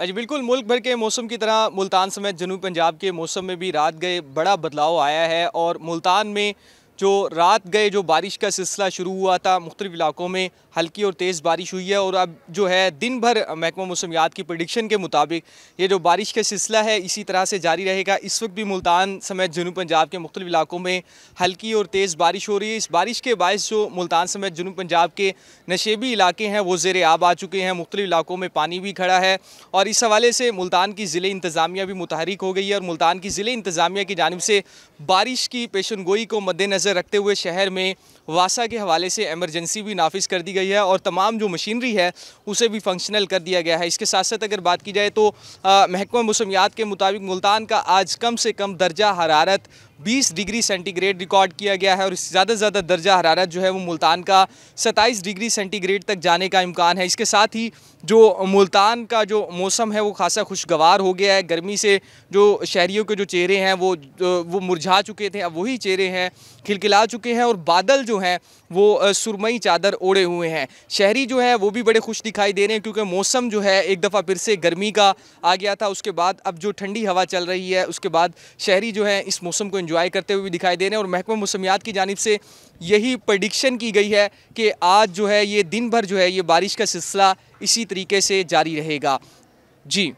आज बिल्कुल मुल्क भर के मौसम की तरह मुल्तान समेत जनूब पंजाब के मौसम में भी रात गए बड़ा बदलाव आया है और मुल्तान में जो रात गए जो बारिश का सिलसिला शुरू हुआ था मुख्तलिफ इलाकों में हल्की और तेज़ बारिश हुई है और अब जो है दिन भर महकमा मौसमियात की प्रडिक्शन के मुताबिक ये जो बारिश का सिलसिला है इसी तरह से जारी रहेगा इस वक्त भी मुल्तान समेत जनूब पंजाब के मुख्तलिफ इलाकों में हल्की और तेज़ बारिश हो रही है इस बारिश के बायस जो मुल्तान समेत जनूब पंजाब के नशेबी इलाके हैं वो जेर आब आ चुके हैं मुख्तु इलाकों में पानी भी खड़ा है और इस हवाले से मुल्तान की ज़िले इंतज़ामिया भी मुतहरिक हो गई है और मुल्तान की ज़िले इंतज़ामिया की जानब से बारिश की पेशन गोई को मद्देनज़र मद्देनज़र रखते हुए शहर में वासा के हवाले से एमरजेंसी भी नाफिज कर दी गई है और तमाम जो मशीनरी है उसे भी फंक्शनल कर दिया गया है इसके साथ साथ अगर बात की जाए तो महकमा मौसमियात के मुताबिक मुल्तान का आज कम से कम दर्जा हरारत 20 डिग्री सेंटीग्रेड रिकॉर्ड किया गया है और इससे ज़्यादा से ज़्यादा दर्जा हरारत जो है वो मुल्तान का 27 डिग्री सेंटीग्रेड तक जाने का इम्कान है इसके साथ ही जो मुल्तान का जो मौसम है वो खासा खुशगवार हो गया है गर्मी से जो शहरीों के जो चेहरे हैं वो वो मुरझा चुके थे अब वही चेहरे हैं खिलखिला चुके हैं और बादल जो हैं वो सुरमई चादर ओढ़े हुए हैं शहरी जो है वो भी बड़े खुश दिखाई दे रहे हैं क्योंकि मौसम जो है एक दफ़ा फिर से गर्मी का आ गया था उसके बाद अब जो ठंडी हवा चल रही है उसके बाद शहरी जो है इस मौसम को इन्जॉय करते हुए भी दिखाई दे रहे हैं और महकमा मौसमियात की जानब से यही प्रडिक्शन की गई है कि आज जो है ये दिन भर जो है ये बारिश का सिलसिला इसी तरीके से जारी रहेगा जी